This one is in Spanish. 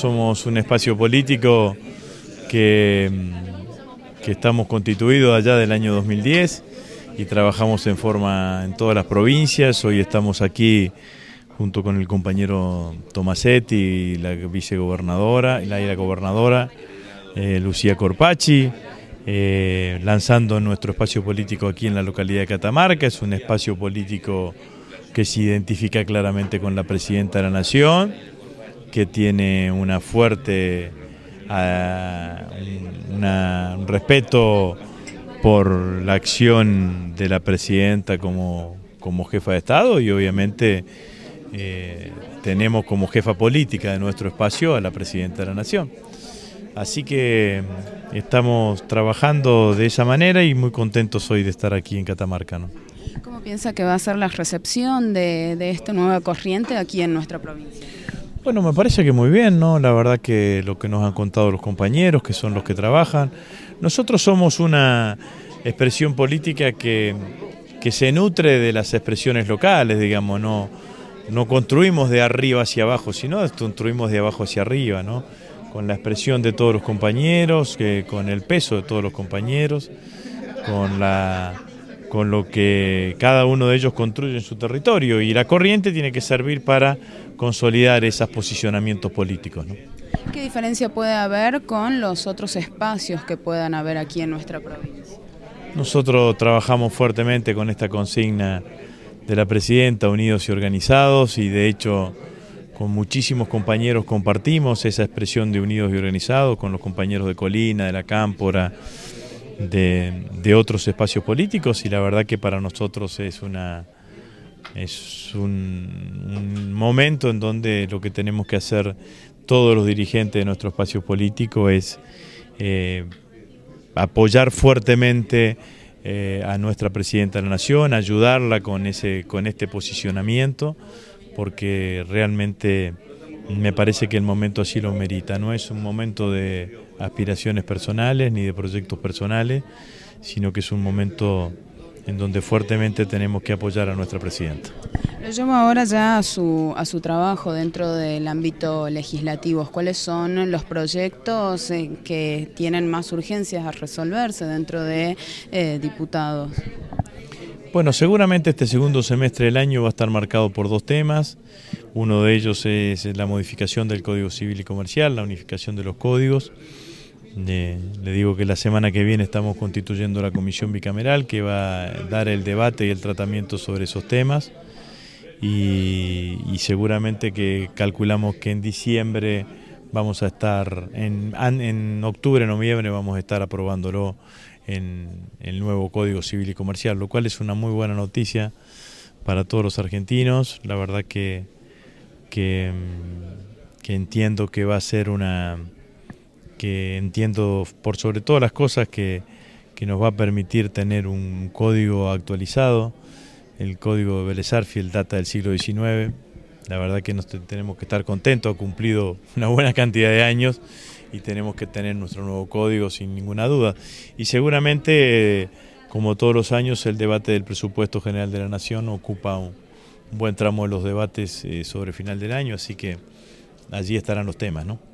Somos un espacio político mm, que, estamos constituidos allá del año 2010 y trabajamos en forma en todas las provincias. Hoy estamos aquí junto con el compañero Tomasetti y la vicegobernadora, y la gobernadora eh, Lucía Corpachi, eh, lanzando nuestro espacio político aquí en la localidad de Catamarca. Es un espacio político que se identifica claramente con la presidenta de la Nación que tiene una fuerte, ah, un respeto por la acción de la presidenta como, jefa de Estado y obviamente eh, tenemos como jefa política de nuestro espacio a la presidenta de la Nación. Así que mm, estamos trabajando de esa manera y muy contentos hoy de estar aquí en Catamarca. ¿Cómo piensa que va a ser la recepción de esta nueva corriente aquí en nuestra provincia? Bueno, me parece que muy bien, ¿no? La verdad que lo que nos han contado los compañeros, que son los que trabajan. Nosotros somos una expresión política que, se nutre de las expresiones locales, digamos, no, no construimos de arriba hacia abajo, sino construimos de abajo hacia arriba, ¿no? Con la expresión de todos los compañeros, que, con el peso de todos los compañeros, con la con lo que cada uno de ellos construye en su territorio y la corriente tiene que servir para consolidar esos posicionamientos políticos. ¿Qué diferencia puede haber con los otros espacios que puedan haber aquí en nuestra provincia? Nosotros trabajamos fuertemente con esta consigna de la presidenta, unidos y organizados, y de hecho con muchísimos compañeros compartimos esa expresión de unidos y organizados, con los compañeros de Colina, de la Cámpora, de, otros espacios políticos y la verdad que para nosotros es una es un, momento en donde lo que tenemos que hacer todos los dirigentes de nuestro espacio político es eh, apoyar fuertemente eh, a nuestra presidenta de la nación, ayudarla con ese con este posicionamiento, porque realmente me parece que el momento así lo merita. No es un momento de aspiraciones personales ni de proyectos personales, sino que es un momento en donde fuertemente tenemos que apoyar a nuestra presidenta. Lo llevo ahora ya a su, a su trabajo dentro del ámbito legislativo. ¿Cuáles son los proyectos eh, que tienen más urgencias a resolverse dentro de eh, diputados? Bueno, seguramente este segundo semestre del año va a estar marcado por dos temas. Uno de ellos es la modificación del Código Civil y Comercial, la unificación de los códigos. le digo que la semana que viene estamos constituyendo la comisión bicameral que va a dar el debate y el tratamiento sobre esos temas. Y, seguramente que calculamos que en diciembre vamos a estar, en, en octubre, noviembre vamos a estar aprobándolo en el nuevo Código Civil y Comercial, lo cual es una muy buena noticia para todos los argentinos. La verdad mm, que, entiendo que va a ser una... que entiendo por sobre todas las cosas que, que nos va a permitir tener un código actualizado, el código de Belezarfield data del siglo XIX, la verdad que nos tenemos que estar contentos, ha cumplido una buena cantidad de años y tenemos que tener nuestro nuevo código sin ninguna duda. Y seguramente, como todos los años, el debate del presupuesto general de la Nación ocupa un, buen tramo de los debates eh, sobre final del año, así que allí estarán los temas, ¿no?